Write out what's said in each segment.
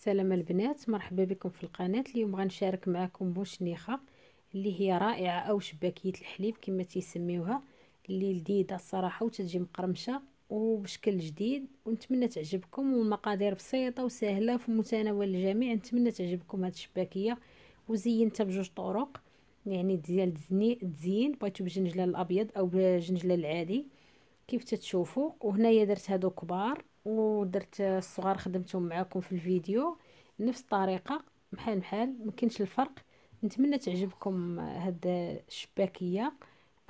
السلام البنات مرحبا بكم في القناه اليوم غنشارك معكم بوشنيخه اللي هي رائعه او شباكيه الحليب كما تيسميوها اللي لذيذه الصراحه وتجي مقرمشه وبشكل جديد ونتمنى تعجبكم والمقادير بسيطه وسهله في متناول الجميع نتمنى تعجبكم هاد الشباكيه وزينتها بجوج طرق يعني ديال تزين بغيتو بجنجله الابيض او بجنجله العادي كيف تتشوفوا وهنايا درت هادو كبار ودرت الصغار خدمتهم معاكم في الفيديو نفس الطريقه بحال بحال ما كاينش الفرق نتمنى تعجبكم هاد الشباكيه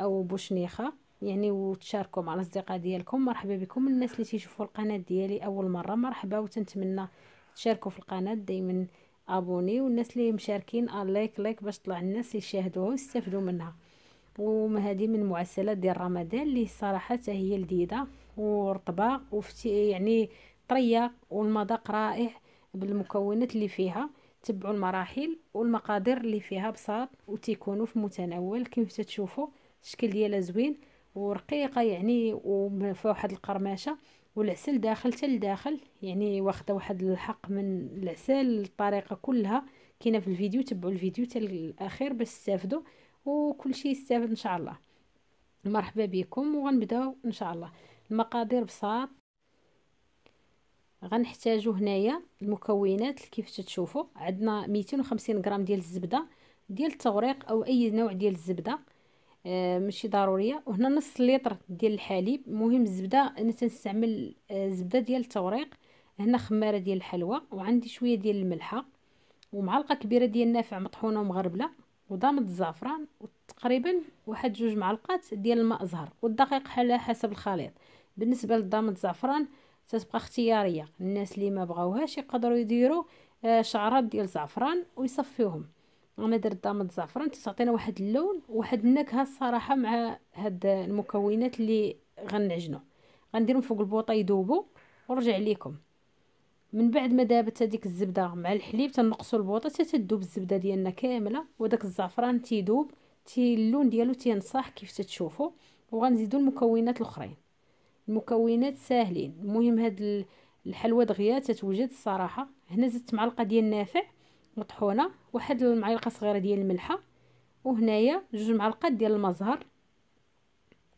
او بوشنيخه يعني وتشاركوا مع الاصدقاء ديالكم مرحبا بكم الناس اللي تيشوفوا القناه ديالي اول مره مرحبا وتنتمنى تشاركوا في القناه دائما ابوني والناس اللي مشاركين آه، لايك لايك باش طلع الناس يشاهدوها ويستافدوا منها وهذه من معسلات ديال رمضان اللي صراحه هي لذيذه ورطبه وفتي يعني طريه والمذاق رائع بالمكونات اللي فيها تبعوا المراحل والمقادير اللي فيها بساط وتيكونوا في متناول كيف تتشوفوا الشكل ديالها زوين ورقيقه يعني وفي واحد القرمشه والعسل داخل حتى لداخل يعني واخده واحد الحق من العسل الطريقه كلها كاينه في الفيديو تبعوا الفيديو حتى الاخير باش تستافدوا وكل شيء يستافد ان شاء الله مرحبا بكم وغنبداو ان شاء الله المقادير بساط غنحتاجو هنايا المكونات كيف تتشوفوا عندنا 250 غرام ديال الزبده ديال التوريق او اي نوع ديال الزبده آه ماشي ضروريه وهنا نص لتر ديال الحليب مهم الزبده انا تنستعمل الزبده آه، ديال التوريق هنا خماره ديال الحلوى وعندي شويه ديال الملحه ومعلقه كبيره ديال النافع مطحونه ومغربله وضامط الزعفران وتقريبا واحد جوج معلقات ديال الماء زهر والدقيق على حسب الخليط بالنسبه للضام الزعفران تتبقى اختياريه الناس اللي ما بغاوهاش يقدروا يديروا آه، شعرات ديال الزعفران ويصفيوهم انا درت ضام الزعفران تعطينا واحد اللون وواحد النكهه الصراحه مع هاد المكونات اللي غنعجنو غنديرهم فوق البوطه يذوبوا ورجع لكم من بعد ما دابت هذيك الزبده مع الحليب تنقصوا البوطه حتى تذوب الزبده ديالنا كامله وداك الزعفران تيذوب تي اللون ديالو تينصاح كيف تتشوفوا وغنزيدوا المكونات الاخرين المكونات ساهلين المهم هاد الحلوى دغيا تتوجد الصراحه هنا زدت معلقه ديال النافع مطحونه واحد المعلقه صغيره ديال الملحه وهنايا جوج معلقات ديال المزهر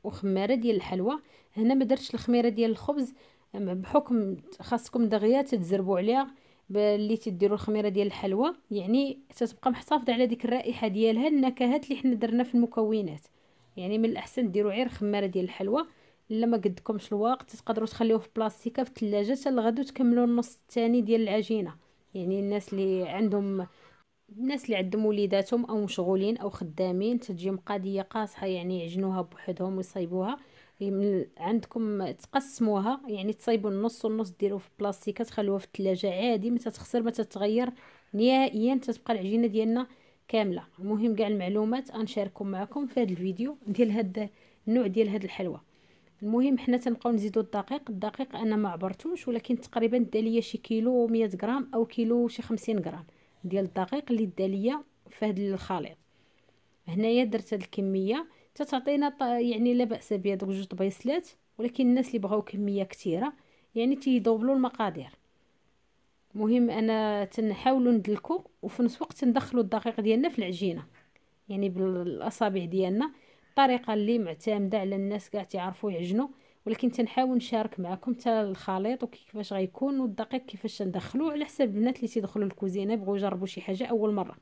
وخماره ديال الحلوى هنا ما درتش الخميره ديال الخبز بحكم خاصكم دغيا تتزربوا عليها باللي تديروا الخميره ديال الحلوى يعني تتبقى محتفظه على ديك الرائحه ديالها النكهات اللي حنا درنا في المكونات يعني من الاحسن ديروا غير خماره ديال الحلوى الا ما قدكمش الوقت تقدروا تخليوه في بلاستيكه في الثلاجه حتى لغدو تكملوا النص الثاني ديال العجينه يعني الناس اللي عندهم الناس اللي عندهم وليداتهم او مشغولين او خدامين تجي مقاديه قاصحه يعني يعجنوها بوحدهم ويصايبوها إيه، عندكم تقسموها يعني تصايبوا النص والنص ديروه في بلاستيكه تخلوها في الثلاجه عادي ما تتخسر ما تتغير نهائيا تتبقى العجينه ديالنا كامله المهم كاع المعلومات انشاركم معكم في هذا الفيديو ديال هذا النوع ديال هذه الحلوه المهم حنا تنبقاو نزيدو الدقيق الدقيق انا ما عبرتوش ولكن تقريبا دا ليا شي كيلو 100 غرام او كيلو شي 50 غرام ديال الدقيق اللي دا ليا في هذا الخليط هنايا درت هاد الكميه تتعطينا يعني لا باس بها دوك جوج بيصلات ولكن الناس اللي بغاو كميه كثيره يعني تيدوبلوا المقادير مهم انا تنحاولوا ندلكو وفي نفس الوقت ندخلوا الدقيق ديالنا في العجينه يعني بالاصابع ديالنا الطريقه اللي معتمده على الناس كاع تيعرفوا يعجنوا ولكن تنحاول نشارك معكم حتى الخليط وكيفاش غيكون والدقيق كيفاش ندخلو على حساب البنات اللي تيدخلوا للكوزينه بغوا يجربوا شي حاجه اول مره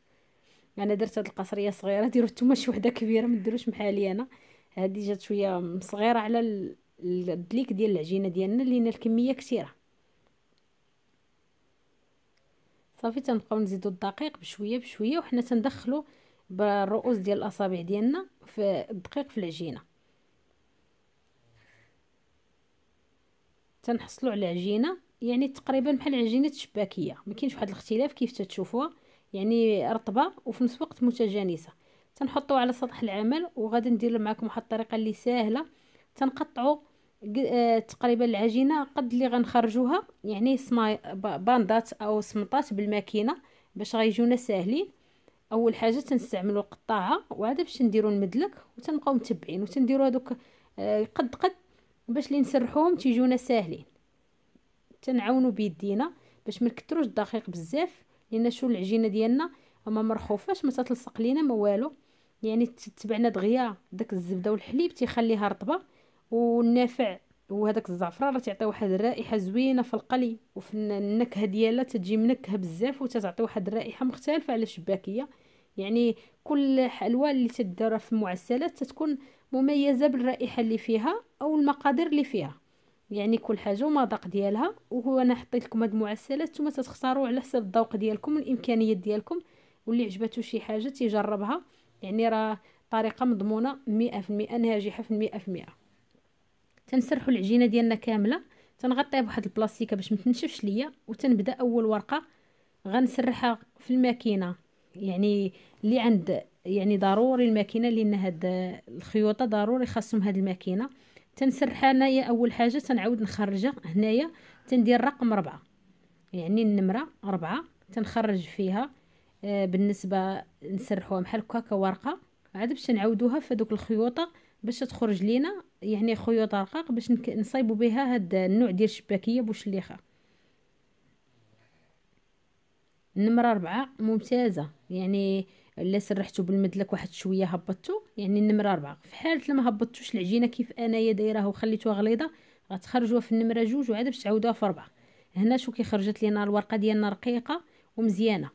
انا درت هاد القصريه صغيره ديروا نتوما شي وحده كبيره ما ديروش بحالي انا هذه جات شويه صغيره على الدليك ديال العجينه ديالنا لان الكميه كثيره صافي تنبقاو نزيدو الدقيق بشويه بشويه وحنا تندخلو بالرؤوس ديال الاصابع ديالنا في الدقيق في العجينه تنحصلوا على عجينه يعني تقريبا بحال عجينه الشباكيه ما كاينش واحد الاختلاف كيف تتشوفوها يعني رطبه وفي نفس الوقت متجانسه تنحطوها على سطح العمل وغادي ندير معكم واحد الطريقه اللي ساهله تنقطعوا آه، تقريبا العجينه قد اللي غنخرجوها يعني سماي باندات او سمطات بالماكينه باش غيجونا ساهلين اول حاجه تنستعملوا القطاعه وعاد باش نديروا المدلك وتنبقاو متبعين وتنديروا هذوك آه، قد قد باش اللي نسرحوهم تيجونا ساهلين تنعاونوا بيدينا باش ما نكثروش الدقيق بزاف لان شو العجينه ديالنا ما مرخوفاش ما تتلصق لينا ما والو يعني تتبعنا دغيا داك الزبده والحليب تيخليها رطبه والنافع وهذاك الزعفران راه تيعطي واحد الرائحه زوينه في القلي وفي النكهه ديالها تجي منكهه بزاف وتعطي واحد الرائحه مختلفه على الشباكيه يعني كل حلوى اللي تدار في المعسلات تتكون مميزه بالرائحه اللي فيها او المقادير اللي فيها يعني كل حاجه ومذاق ديالها وهو انا حطيت لكم هاد المعسلات نتوما تختاروا على حسب الذوق ديالكم والامكانيات ديالكم واللي عجبته شي حاجه تيجربها يعني راه طريقه مضمونه 100% ناجحه في 100% تنسرحوا العجينه ديالنا كامله تنغطيها بواحد البلاستيكه باش ما تنشفش ليا وتنبدا اول ورقه غنسرحها في الماكينه يعني اللي عند يعني ضروري الماكينه لان هاد الخيوطه ضروري خاصهم هاد الماكينه تنسرحها انايا اول حاجه تنعاود نخرجها هنايا تندير رقم ربعة يعني النمره ربعة تنخرج فيها آه، بالنسبه نسرحوها بحال هكا كورقه عاد باش نعاودوها في دوك الخيوطه باش تخرج لينا يعني خيوط رقاق باش نصايبو بها هاد النوع ديال الشباكيه بوشليخه النمره أربعة ممتازه يعني الا سرحتو بالمدلك واحد شويه هبطتو يعني النمره أربعة في حاله لما هبطتوش العجينه كيف انايا دايرها وخليتوها غليظه غتخرجوها في النمره جوج وعاد باش تعاودوها في أربعة هنا شو كي خرجت لينا الورقه ديالنا رقيقه ومزيانه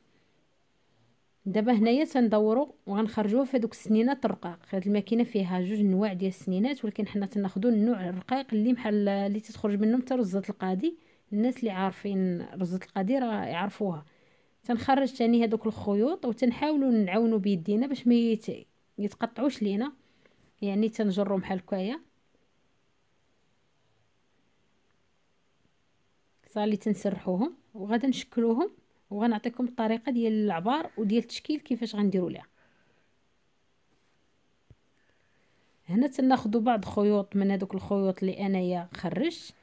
دابا هنايا تندورو وغنخرجوه في دوك السنينات الرقاق هاد الماكينه فيها جوج انواع ديال السنينات ولكن حنا تناخدو النوع الرقيق اللي بحال اللي تتخرج منه حتى رزه القاضي الناس اللي عارفين رزه القاضي راه يعرفوها تنخرج تاني هادوك الخيوط وتنحاولوا نعاونوا بيدينا باش ما يتقطعوش لينا يعني تنجرو بحال هكايا صافي تنسرحوهم وغادي نشكلوهم وغنعطيكم الطريقه ديال العبار وديال التشكيل كيفاش غنديروا ليها هنا تناخذوا بعض خيوط من هذوك الخيوط اللي انايا خرجت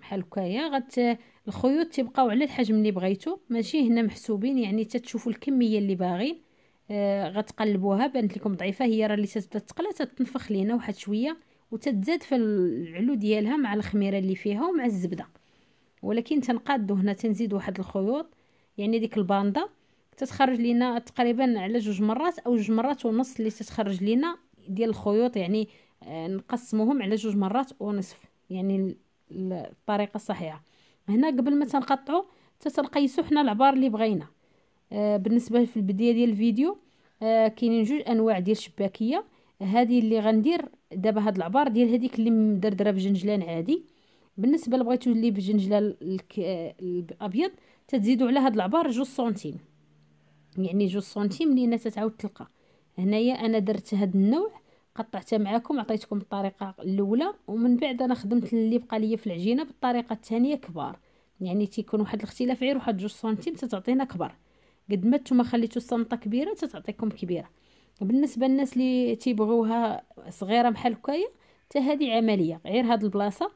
بحال هكايا غت الخيوط تيبقاو على الحجم اللي بغيتو ماشي هنا محسوبين يعني تتشوفوا الكميه اللي باغين آه غتقلبوها بانت لكم ضعيفه هي راه اللي تتبدا تقلى تتنفخ لينا واحد شويه وتتزاد في العلو ديالها مع الخميره اللي فيها ومع الزبده ولكن تنقادو هنا تنزيد واحد الخيوط يعني ديك الباندا تتخرج لينا تقريبا على جوج مرات او جوج مرات ونص اللي تتخرج لينا ديال الخيوط يعني آه، نقسموهم على جوج مرات ونصف يعني الطريقه الصحيحه هنا قبل ما تنقطعوا تتنقيسوا حنا العبار اللي بغينا آه، بالنسبه في البدايه ديال الفيديو آه، كاينين جوج انواع ديال الشباكيه هذه اللي غندير دابا هاد العبار ديال هذيك اللي مدردره بجنجلان عادي بالنسبه لبغيتو اللي بجنجله الابيض تزيدوا على هاد العبار جوج سنتيم يعني جوج سنتيم لين تتعاود تلقى هنايا انا درت هاد النوع قطعتها معاكم عطيتكم الطريقه الاولى ومن بعد انا خدمت اللي بقى ليا في العجينه بالطريقه الثانيه كبار يعني تيكون واحد الاختلاف غير واحد جوج سنتيم تتعطينا كبار قد ما نتوما خليتو الصمته كبيره تتعطيكم كبيره بالنسبه للناس اللي تيبغوها صغيره بحال هكايا حتى هذه عمليه غير هاد البلاصه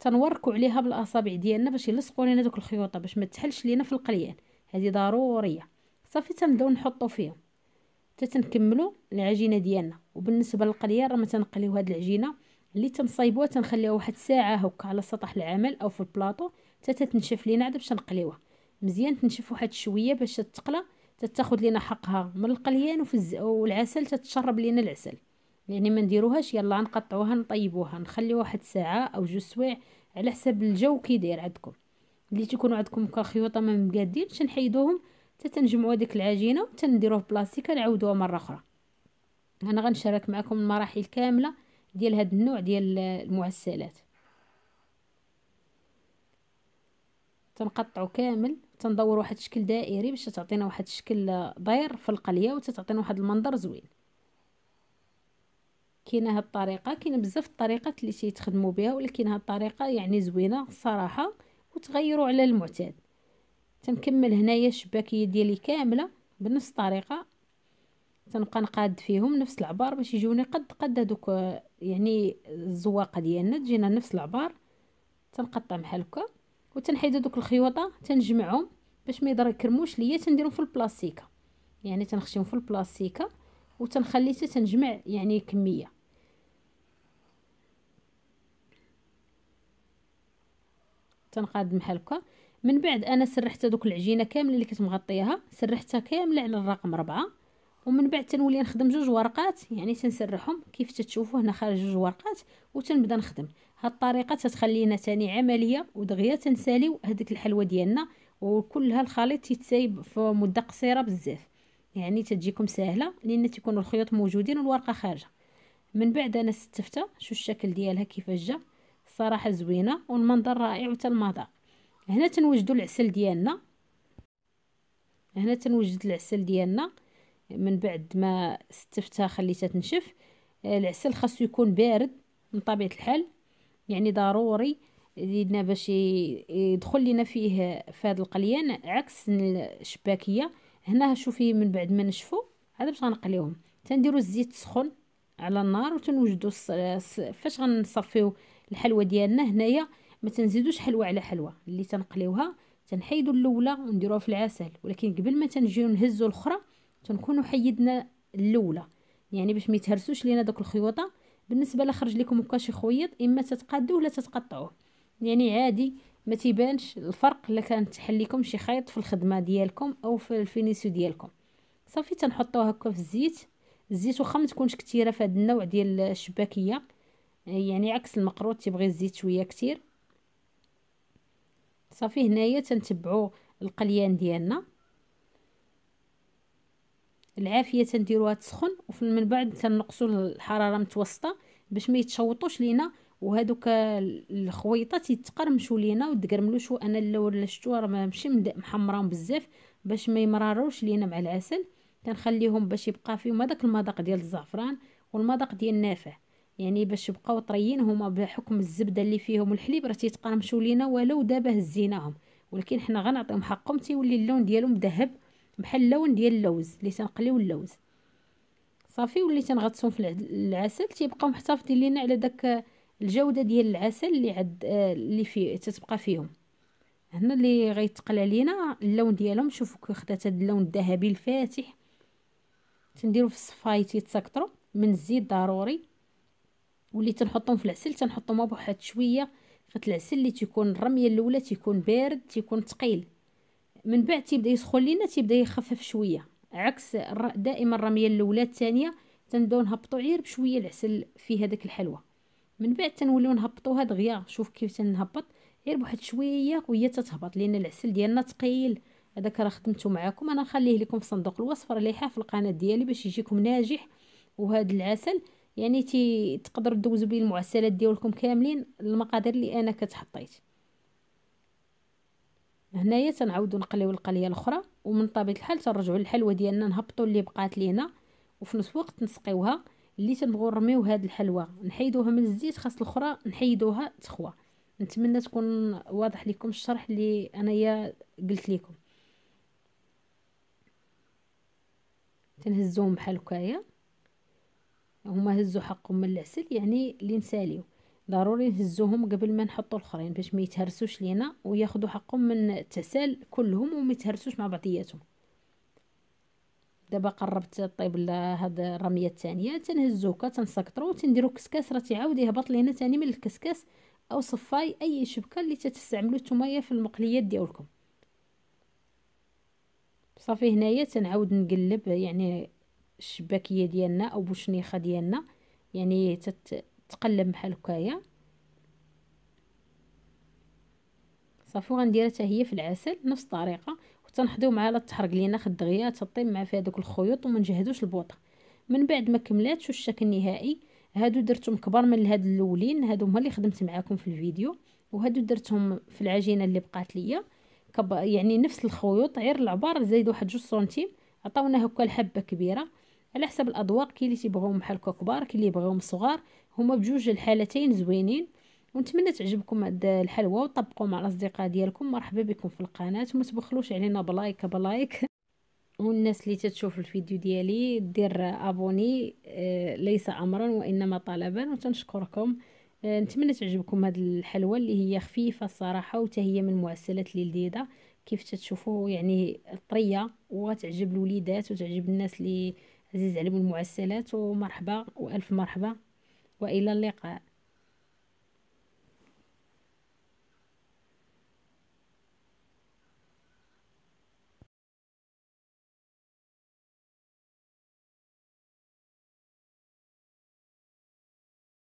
تنوركو عليها بالاصابع ديالنا باش يلصقوا لينا دوك الخيوطه باش ما تحلش لينا في القليان هذه ضروريه صافي تنبداو نحطو فيهم حتى تنكملوا العجينه ديالنا وبالنسبه للقليان راه ما تنقليو هاد العجينه اللي تنصايبوها تنخليوها واحد الساعه هكا على سطح العمل او في البلاطو حتى تتنشف لينا عاد باش تنقليوها مزيان تنشف واحد شويه باش تتقلى تتاخذ لينا حقها من القليان وفي الز... والعسل تتشرب لينا العسل يعني ما نديروهاش يلا نقطعوها نطيبوها نخليوها واحد ساعه او جوج سوايع على حسب الجو كي داير عندكم اللي تيكونوا عندكم كخيوط ما مقادينش نحيدوهم حتى تنجمعوا ديك العجينه وتنديروه في بلاستيكه نعاودوها مره اخرى انا غنشارك معكم المراحل كامله ديال هذا النوع ديال المعسلات تنقطعو كامل تندور واحد الشكل دائري باش تعطينا واحد الشكل داير في القليه وتتعطينا واحد المنظر زوين كاين هاد الطريقه كاين بزاف الطريقات اللي تيتخدموا بها ولكن هاد الطريقه يعني زوينه الصراحه وتغيروا على المعتاد تنكمل هنايا الشباكيه ديالي كامله بنفس الطريقه تنبقى نقاد فيهم نفس العبار باش يجوني قد قد هذوك يعني الزواقه ديالنا تجينا نفس العبار تنقطع بحال هكا وتنحيد هذوك الخيوطه تنجمعهم باش ما يكرموش ليا تنديرهم في البلاستيكه يعني تنخشيهم في البلاستيكه وتنخلي حتى تنجمع يعني كميه تنقاد بحال هكا من بعد انا سرحت هذوك العجينه كامله اللي كنت مغطيها سرحتها كامله على الرقم ربعة ومن بعد تنولي نخدم جوج ورقات يعني تنسرحهم كيف تتشوفوا هنا خارج جوج ورقات وتنبدا نخدم هاد الطريقه تتخلينا تاني عمليه ودغيا تنساليو هذيك الحلوه ديالنا وكلها الخليط تيتسايب في مده قصيره بزاف يعني تجيكم سهله لان تيكونوا الخيوط موجودين والورقه خارجه من بعد انا ستفتها شو الشكل ديالها كيفاش جا صراحه زوينه والمنظر رائع وتا المذاق هنا تنوجدو العسل ديالنا هنا تنوجد العسل ديالنا من بعد ما استفتها خليتها تنشف العسل خاصو يكون بارد من طبيعه الحال يعني ضروري زيدنا باش يدخل لينا فيه فهاد القليان عكس الشباكيه هنا شوفي من بعد ما نشفو عاد باش غنقليوهم تنديروا الزيت سخن على النار وتنوجدوا فاش غنصفيو الحلوه ديالنا هنايا ما تنزيدوش حلوه على حلوه اللي تنقليوها تنحيدوا الاولى ونديروها في العسل ولكن قبل ما تنجيو نهزوا الاخرى تنكونوا حيدنا الاولى يعني باش ما يتهرسوش لينا دوك الخيوطه بالنسبه لخرج لكم هكا شي خيط اما تتقادوه ولا تتقطعوه يعني عادي ما تيبانش الفرق الا كان تحليكم شي خيط في الخدمه ديالكم او في الفينيسيو ديالكم صافي تنحطوها هكا في الزيت الزيت واخا ما تكونش كثيره في هذا النوع ديال الشباكيه يعني عكس المقروط تيبغي الزيت شويه كثير صافي هنايا تنتبعوا القليان ديالنا العافيه تنديروها تسخن ومن بعد تنقصوا الحراره متوسطه باش ما يتشوطوش لينا وهذوك الخويطات يتقرمشوا لينا وتقرملوش انا الاول شتو راه ماشي محمران بزاف باش ما يمرروش لينا مع العسل كنخليهم باش يبقى فيهم هذاك المذاق ديال الزعفران والمذاق ديال النافع يعني باش يبقاو طريين هما بحكم الزبده اللي فيهم والحليب راه تيتقرمشوا لينا ولو دابا هزيناهم ولكن حنا غنعطيهم حقهم تيولي اللون ديالهم ذهب بحال اللون ديال اللوز اللي تنقليو اللوز صافي وليت نغطسهم في العسل تيبقاو محتفظين لينا على داك الجوده ديال العسل اللي عد اللي فيه تتبقى فيهم هنا اللي غيتقلى لينا اللون ديالهم شوفوا كي خدات هذا اللون الذهبي الفاتح تنديرو في الصفاي تيتسكترو من الزيت ضروري واللي تنحطهم في العسل تنحطهم بواحد شويه خاطر العسل اللي تيكون الرميه الاولى تيكون بارد تيكون ثقيل من بعد تيبدا يسخن لينا تيبدا يخفف شويه عكس دائما الرميه الاولى الثانيه تنبداو نهبطو غير بشويه العسل في هذاك الحلوى من بعد تنوليو نهبطوها دغيا شوف كيف تنهبط غير بواحد شويه وهي تتهبط لان العسل ديالنا ثقيل هذاك راه خدمته معاكم انا نخليه لكم في صندوق الوصف راه في القناه ديالي باش يجيكم ناجح وهذا العسل يعني تي تقدر تدوزوا بيه المعسلات ديالكم كاملين المقادير اللي انا كتحطيت هنايا تنعاودوا نقليو القليه الاخرى ومن طبيعه الحال ترجعوا للحلوه ديالنا نهبطوا اللي بقات لينا وفي نفس الوقت نسقيوها اللي تنبغيو نرميو هاد الحلوه نحيدوها من الزيت خاص الاخرى نحيدوها تخوى نتمنى تكون واضح لكم الشرح اللي انايا قلت لكم تنهزوهم بحال هكايا هما هزو حقهم من العسل يعني اللي نساليو ضروري نهزوهم قبل ما نحطو الاخرين باش ما يتهرسوش لينا وياخذوا حقهم من التسال كلهم وما يتهرسوش مع بعضياتهم دابا قربت طيب هاد الرميه الثانيه تنهزوه كتنسكطرو وتنديرو كسكاس راه تيعاود يهبط لينا تاني من الكسكاس او صفاي اي شبكه اللي تتستعملو نتوما في المقليات ديالكم صافي هنايا تنعاود نقلب يعني الشباكيه ديالنا او بوشنيخه ديالنا يعني تتقلب بحال هكايا صافي وغنديرها حتى هي في العسل نفس الطريقه وتنحضيو معها لا تحرق لينا خد دغيا تطيب مع في هذوك الخيوط وما نجهدوش البوطه من بعد ما كملاتش الشكل النهائي هادو درتهم كبار من هاد الاولين هادو هما اللي خدمت معاكم في الفيديو وهادو درتهم في العجينه اللي بقات ليا يعني نفس الخيوط غير العبار زايد واحد جوج سنتيم عطاونا هكا الحبه كبيره على حسب الاذواق كاين اللي تيبغيوهم بحال هكا كبار كاين اللي يبغيوهم صغار هما بجوج الحالتين زوينين ونتمنى تعجبكم هاد الحلوى وطبقوا مع الاصدقاء ديالكم مرحبا بكم في القناه وما تبخلوش علينا بلايك بلايك والناس اللي تتشوف الفيديو ديالي دير ابوني آه، ليس امرا وانما طلبا وتنشكركم آه، نتمنى تعجبكم هاد الحلوى اللي هي خفيفه الصراحه وتا هي من معسلات للديده كيف تتشوفوا يعني طريه وتعجب الوليدات وتعجب الناس اللي عزيز عليكم المعسلات ومرحبا والف مرحبا والى اللقاء